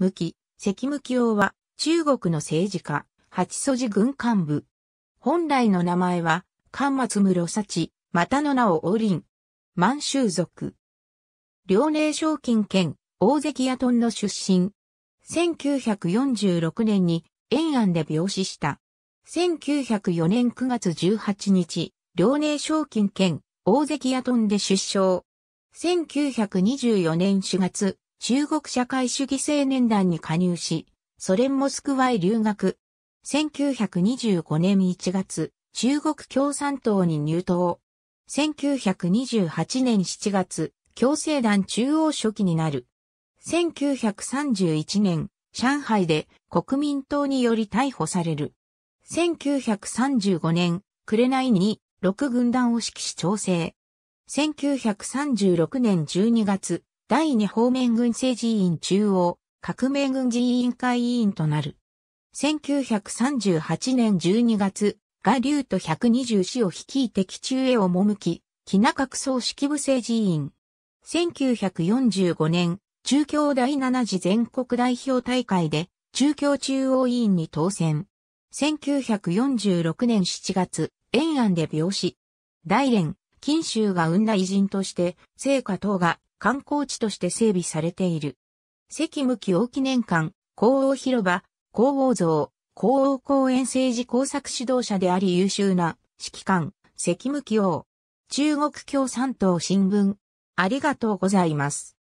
無期、関無期王は、中国の政治家、八祖寺軍幹部。本来の名前は、関松室幸、またの名を王林。満州族。遼寧賞金県、大関屋トンの出身。1946年に、延安で病死した。1904年9月18日、遼寧賞金県、大関屋トンで出生。1924年4月、中国社会主義青年団に加入し、ソ連モスクワへ留学。1925年1月、中国共産党に入党。1928年7月、共生団中央書記になる。1931年、上海で国民党により逮捕される。1935年、紅に6軍団を指揮し調整。1936年12月、第二方面軍政治委員中央、革命軍事委員会委員となる。1938年12月、我竜と120師を率いて基中へ赴き、木中格総式部政治委員。1945年、中京第7次全国代表大会で、中京中央委員に当選。1946年7月、延安で病死。大連、金州が生んだ偉人として、聖火等が観光地として整備されている。関無紀王記念館、皇王広場、皇王像、皇王公園政治工作指導者であり優秀な指揮官、関無紀王。中国共産党新聞。ありがとうございます。